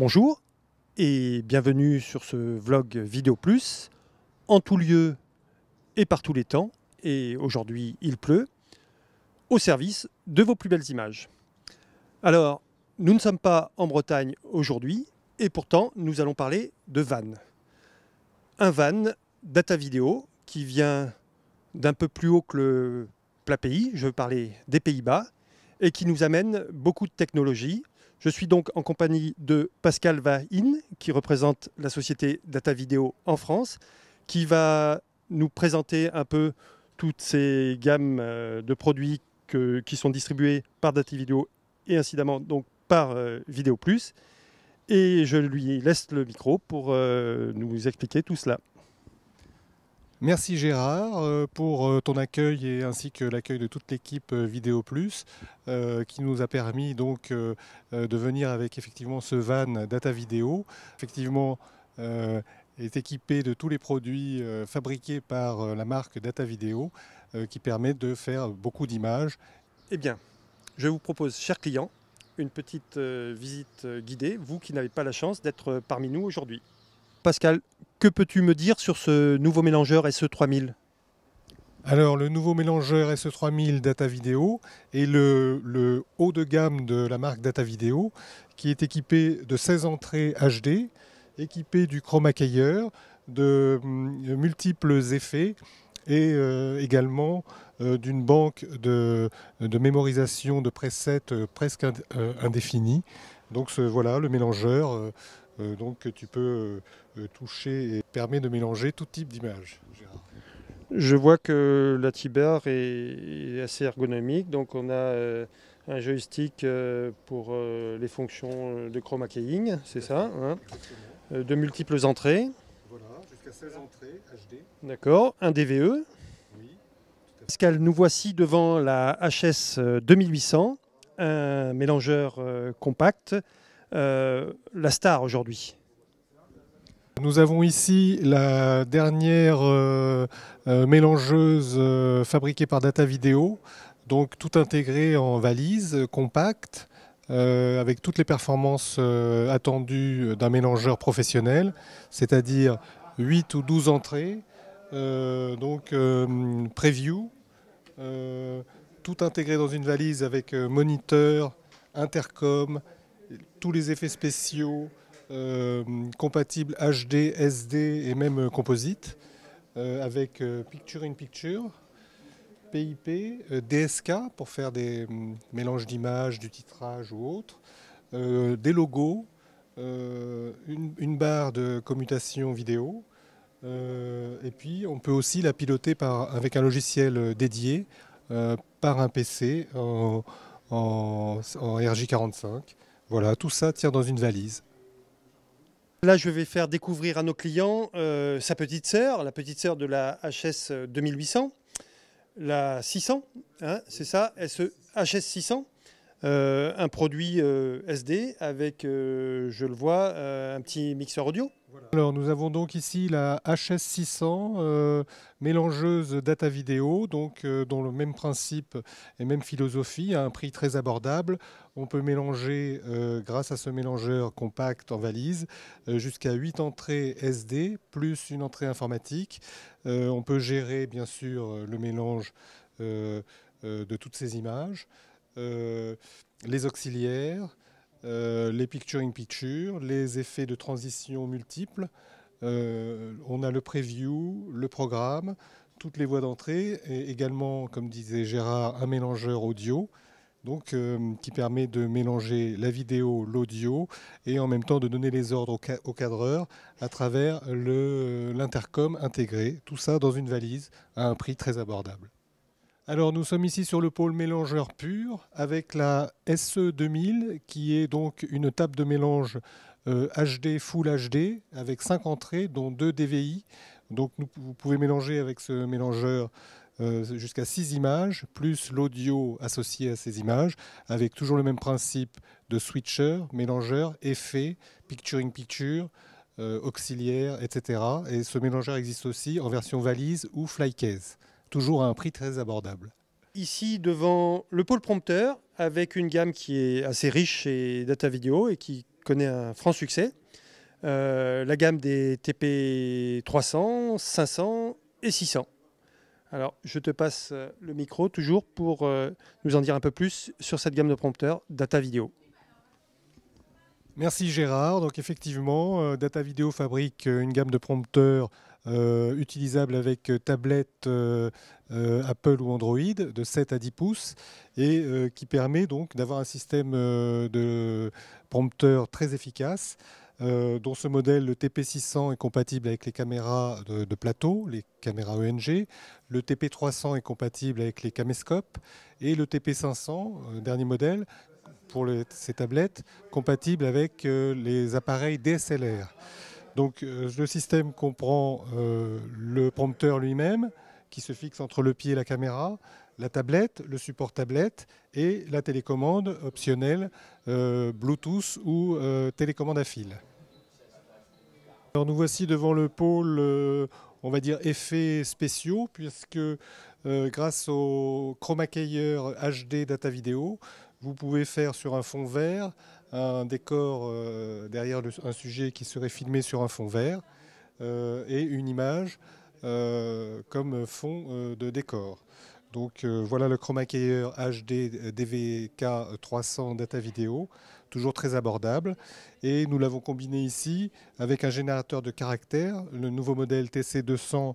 Bonjour et bienvenue sur ce vlog Vidéo Plus, en tout lieu et par tous les temps, et aujourd'hui il pleut, au service de vos plus belles images. Alors, nous ne sommes pas en Bretagne aujourd'hui, et pourtant nous allons parler de van. Un van data vidéo qui vient d'un peu plus haut que le plat pays, je veux parler des Pays-Bas, et qui nous amène beaucoup de technologies, je suis donc en compagnie de Pascal Vahin, qui représente la société Data Video en France, qui va nous présenter un peu toutes ces gammes euh, de produits qui sont distribués par Data Video et incidemment donc par euh, Vidéo Plus. Et je lui laisse le micro pour euh, nous expliquer tout cela. Merci Gérard euh, pour euh, ton accueil et ainsi que l'accueil de toute l'équipe euh, Vidéo Plus qui nous a permis donc de venir avec effectivement ce van Data Video. Effectivement, est équipé de tous les produits fabriqués par la marque Data Video qui permet de faire beaucoup d'images. Eh bien, je vous propose, chers clients, une petite visite guidée, vous qui n'avez pas la chance d'être parmi nous aujourd'hui. Pascal, que peux-tu me dire sur ce nouveau mélangeur SE3000 alors le nouveau mélangeur SE3000 Data Video est le, haut de gamme de la marque Data Video qui est équipé de 16 entrées HD, équipé du chroma de, euh, multiples effets et euh, également euh, d'une banque de, mémorisation de presets presque indéfinie. Donc ce, voilà, le mélangeur euh, donc tu peux euh, toucher et permet de mélanger tout type d'images. Je vois que la Tiber est assez ergonomique, donc on a euh, un joystick pour les fonctions de chroma keying, c'est ça hein. De multiples entrées. Voilà, jusqu'à 16 entrées HD. D'accord, un DVE. Oui. Pascal, nous voici devant la HS 2800, un mélangeur compact euh, la star aujourd'hui nous avons ici la dernière euh, euh, mélangeuse fabriquée par Data Video, donc tout intégré en valise, compacte, avec toutes les performances attendues d'un mélangeur professionnel, c'est-à-dire 8 ou 12 entrées, donc preview, tout intégré dans une valise avec moniteur, intercom, tous les effets spéciaux euh, compatibles HD, SD et même euh, composite, euh, avec Picture in Picture, PIP, DSK pour faire des mm, mélanges d'images, du titrage ou autre, des logos, une, barre de commutation vidéo. et puis on peut aussi la piloter par, avec un logiciel dédié par un PC en RJ45. Voilà, tout ça tire dans une valise. Là, je vais faire découvrir à nos clients euh, sa petite sœur, la petite sœur de la HS 2800, la 600, hein, c'est ça, HS 600. E euh, un produit euh, SD avec, euh, je le vois, un petit mixeur audio. Alors nous avons donc ici la HS600 mélangeuse data vidéo, donc dont le même principe et même philosophie à un prix très abordable. On peut mélanger, grâce à ce mélangeur compact en valise, jusqu'à 8 entrées SD plus une entrée informatique. on peut gérer bien sûr le mélange de toutes ces images. Euh, les auxiliaires, euh, les picture-in-picture, les effets de transition multiples. Euh, on a le preview, le programme, toutes les voies d'entrée et également, comme disait Gérard, un mélangeur audio donc, qui permet de mélanger la vidéo, l'audio et en même temps de donner les ordres au cadreur à travers l'intercom intégré. Tout ça dans une valise à un prix très abordable. Alors nous sommes ici sur le pôle mélangeur pur avec la SE 2000 qui est donc une table de mélange HD euh, Full HD avec 5 entrées dont 2 DVI. Donc vous pouvez mélanger avec ce mélangeur euh, jusqu'à 6 images plus l'audio associé à ces images avec toujours le même principe de switcher, mélangeur, effet, picturing picture, euh, auxiliaire, etc. Et ce mélangeur existe aussi en version valise ou flycase toujours à un prix très abordable. Ici, devant le pôle prompteur, avec une gamme qui est assez riche chez Data vidéo et qui connaît un franc succès. Euh, la gamme des TP 300, 500 et 600. Alors, je te passe euh, le micro toujours pour euh, nous en dire un peu plus sur cette gamme de prompteurs Data Vidéo. Merci Gérard. Donc effectivement, Data Vidéo fabrique une gamme de prompteurs euh, utilisable avec euh, tablette euh, Apple ou Android de 7 à 10 pouces et qui permet donc d'avoir un système de prompteur très efficace dont ce modèle, le TP600, est compatible avec les caméras de, plateau, les caméras ENG. Le TP300 est compatible avec les caméscopes. Et le TP500, dernier modèle, pour ces tablettes, compatible avec les appareils DSLR. Donc euh, le système comprend euh, le prompteur lui-même, qui se fixe entre le pied et la caméra, la tablette, le support tablette et la télécommande optionnelle euh, Bluetooth ou télécommande à fil. Alors nous voici devant le pôle, on va dire, effets spéciaux, puisque grâce au Chroma Keyer HD Data Video, vous pouvez faire sur un fond vert un décor euh, derrière un sujet qui serait filmé sur un fond vert euh, et une image euh, comme fond de décor. Donc voilà le Chroma Keyer HD DVK 300 Data Vidéo, toujours très abordable. Et nous l'avons combiné ici avec un générateur de caractères, le nouveau modèle TC200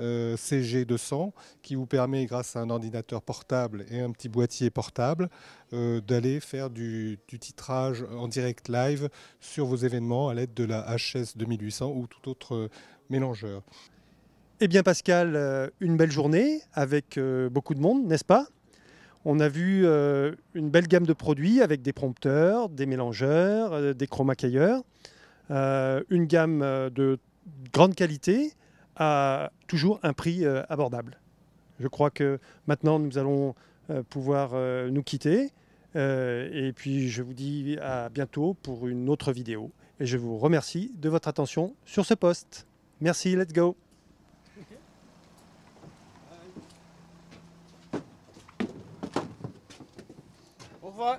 euh, CG200 qui vous permet, grâce à un ordinateur portable et un petit boîtier portable, euh, d'aller faire du, titrage en direct live sur vos événements à l'aide de la HS 2800 ou tout autre euh, mélangeur. Eh bien Pascal, une belle journée avec beaucoup de monde, n'est-ce pas on a vu une belle gamme de produits avec des prompteurs, des mélangeurs, des chromacailleurs, une gamme de grande qualité à toujours un prix euh, abordable. Je crois que maintenant, nous allons euh, pouvoir euh, nous quitter. et puis, je vous dis à bientôt pour une autre vidéo. Et je vous remercie de votre attention sur ce poste. Merci, let's go Au revoir